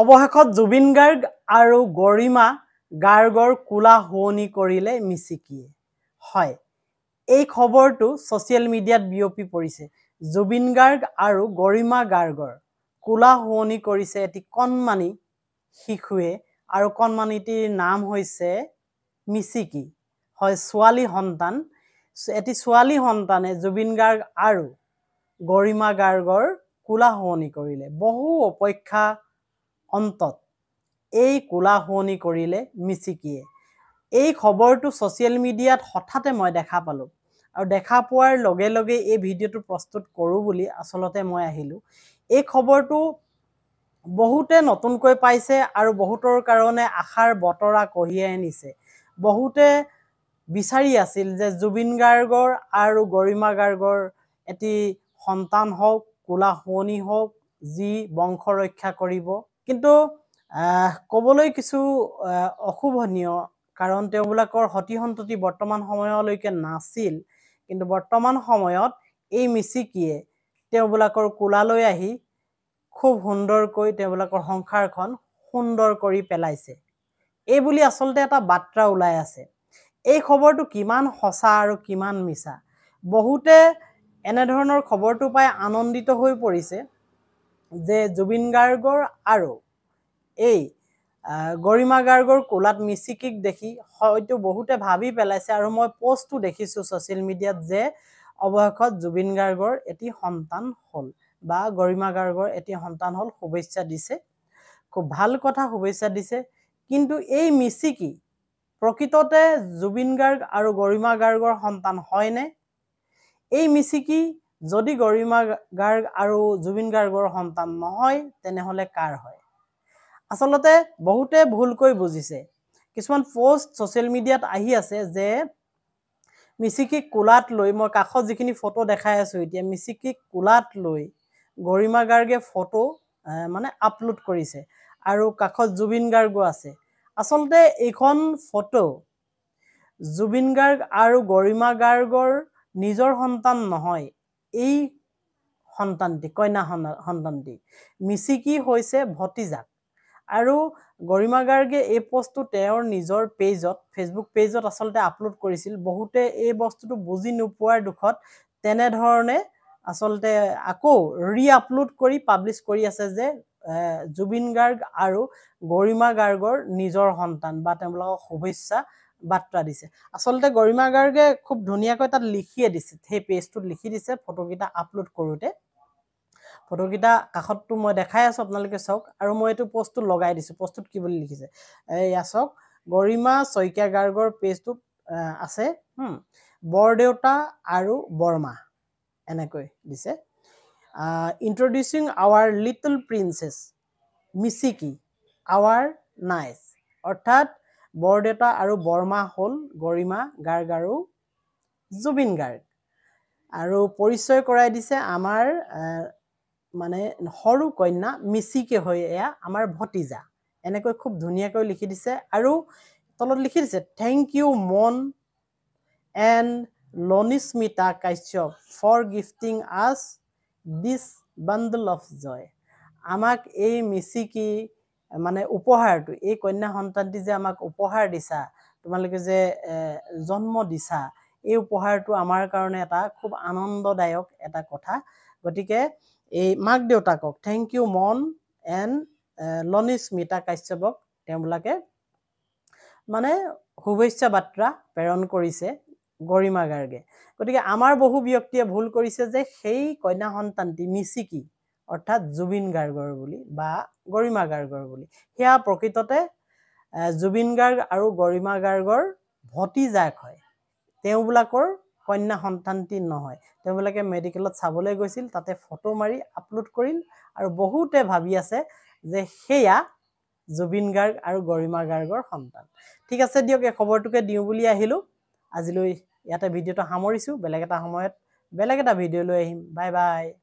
অৱশেষত জুবিন গাৰ্গ আৰু গৰিমা গাৰ্গৰ কোলা শুৱনি কৰিলে মিচিকিয়ে হয় এই খবৰটো ছ'চিয়েল মিডিয়াত বিয়পি পৰিছে জুবিন গাৰ্গ আৰু গৰিমা গাৰ্গৰ কোলা শুৱনি কৰিছে এটি কণমানি শিশুৱে আৰু কণমানিটিৰ নাম হৈছে মিচিকি হয় ছোৱালী সন্তান এটি ছোৱালী সন্তানে জুবিন গাৰ্গ আৰু গৰিমা গাৰ্গৰ কোলা শুৱনি কৰিলে বহু অপেক্ষা অন্তত এই কোলা শুৱনি কৰিলে মিচিকিয়ে এই খবৰটো ছ'চিয়েল মিডিয়াত হঠাতে মই দেখা পালোঁ আৰু দেখা পোৱাৰ লগে লগে এই ভিডিঅ'টো প্ৰস্তুত কৰোঁ বুলি আচলতে মই আহিলোঁ এই খবৰটো বহুতে নতুনকৈ পাইছে আৰু বহুতৰ কাৰণে আশাৰ বতৰা কঢ়িয়াই আনিছে বহুতে বিচাৰি আছিল যে জুবিন গাৰ্গৰ আৰু গৰিমা গাৰ্গৰ এটি সন্তান হওক কোলা শুৱনি হওক যি বংশ ৰক্ষা কৰিব কিন্তু ক'বলৈ কিছু অশোভনীয় কাৰণ তেওঁবিলাকৰ সতি সন্ততি বৰ্তমান সময়লৈকে নাছিল কিন্তু বৰ্তমান সময়ত এই মিচিকিয়ে তেওঁবিলাকৰ কোলালৈ আহি খুব সুন্দৰকৈ তেওঁবিলাকৰ সংসাৰখন সুন্দৰ কৰি পেলাইছে এই বুলি আচলতে এটা বাৰ্তা ওলাই আছে এই খবৰটো কিমান সঁচা আৰু কিমান মিছা বহুতে এনেধৰণৰ খবৰটো পাই আনন্দিত হৈ পৰিছে যে জুবিন গাৰ্গৰ আৰু এই গৰিমা গাৰ্গৰ কোলাত মিচিকিক দেখি হয়তো বহুতে ভাবি পেলাইছে আৰু মই পষ্টটো দেখিছোঁ ছ'চিয়েল মিডিয়াত যে অৱশেষত জুবিন গাৰ্গৰ এটি সন্তান হ'ল বা গৰিমা গাৰ্গৰ এটি সন্তান হ'ল শুভেচ্ছা দিছে খুব ভাল কথা শুভেচ্ছা দিছে কিন্তু এই মিচিকি প্ৰকৃততে জুবিন গাৰ্গ আৰু গৰিমা গাৰ্গৰ সন্তান হয়নে এই মিচিকি যদি গৰিমা গাৰ্গ আৰু জুবিন গাৰ্গৰ সন্তান নহয় তেনেহ'লে কাৰ হয় আচলতে বহুতে ভুলকৈ বুজিছে কিছুমান পষ্ট ছ'চিয়েল মিডিয়াত আহি আছে যে মিচিকিক কোলাত লৈ মই কাষত যিখিনি ফটো দেখাই আছোঁ এতিয়া মিচিকিক কোলাত লৈ গৰিমা গাৰ্গে ফটো মানে আপলোড কৰিছে আৰু কাষত জুবিন গাৰ্গো আছে আচলতে এইখন ফটো জুবিন গাৰ্গ আৰু গৰিমা গাৰ্গৰ নিজৰ সন্তান নহয় এই সন্তানটি কইনা সন্তানটি মিচিকি হৈছে ভতিজাক আৰু গৰিমা গাৰ্গে এই পষ্টটো তেওঁৰ নিজৰ পেজত ফেচবুক পেজত আচলতে আপলোড কৰিছিল বহুতে এই বস্তুটো বুজি নোপোৱাৰ দুখত তেনেধৰণে আচলতে আকৌ ৰি আপলোড কৰি পাব্লিছ কৰি আছে যে জুবিন গাৰ্গ আৰু গৰিমা গাৰ্গৰ নিজৰ সন্তান বা তেওঁবিলাকক শুভেচ্ছা বাৰ্তা দিছে আচলতে গৰিমা গাৰ্গে খুব ধুনীয়াকৈ তাত লিখিয়ে দিছে সেই পেজটোত লিখি দিছে ফটোকেইটা আপলোড কৰোঁতে ফটোকেইটা কাষততো মই দেখাই আছোঁ আপোনালোকে চাওক আৰু মই এইটো পষ্টটো লগাই দিছোঁ পষ্টটোত কি বুলি লিখিছে এইয়া চাওক গৰিমা শইকীয়া গাৰ্গৰ পেজটোত আছে বৰদেউতা আৰু বৰমা এনেকৈ দিছে introducing our little princess Michiki our niece অৰ্থাৎ বৰদেউতা আৰু বৰমা হ'ল গৰিমা গাৰ্গ আৰু জুবিন গাৰ্গ আৰু পৰিচয় কৰাই দিছে আমাৰ মানে সৰু কন্যা মিচিকে হৈ এয়া আমাৰ ভতিজা এনেকৈ খুব ধুনীয়াকৈ লিখি দিছে আৰু তলত লিখি দিছে thank you Mon and Lonismita Kashyap for gifting us this বান্দল of joy আমাক এই মিচিকি মানে উপহাৰটো এই কন্যা সন্তানটি যে আমাক উপহাৰ দিছা তোমালোকে যে জন্ম দিছা এই উপহাৰটো আমাৰ কাৰণে এটা খুব আনন্দদায়ক এটা কথা গতিকে এই মাক দেউতাকক thank you Mon and Lonismita কাশ্যপক তেওঁবিলাকে মানে শুভেচ্ছা বাৰ্তা প্ৰেৰণ কৰিছে গৰিমা গাৰ্গে গতিকে আমাৰ বহু ব্যক্তিয়ে ভুল কৰিছে যে সেই কন্যা সন্তানটি মিচিকি অৰ্থাৎ জুবিন গাৰ্গৰ বুলি বা গৰিমা গাৰ্গৰ বুলি সেয়া প্ৰকৃততে জুবিন গাৰ্গ আৰু গৰিমা গাৰ্গৰ ভতিজাক হয় তেওঁবিলাকৰ কন্যা সন্তানটি নহয় তেওঁবিলাকে মেডিকেলত চাবলৈ গৈছিল তাতে ফটো মাৰি আপলোড কৰিল আৰু বহুতে ভাবি আছে যে সেয়া জুবিন গাৰ্গ আৰু গৰিমা গাৰ্গৰ সন্তান ঠিক আছে দিয়ক এই খবৰটোকে দিওঁ বুলি আহিলোঁ আজিলৈ ইয়াতে ভিডিঅ'টো সামৰিছোঁ বেলেগ এটা সময়ত বেলেগ এটা ভিডিঅ' লৈ আহিম বাই বাই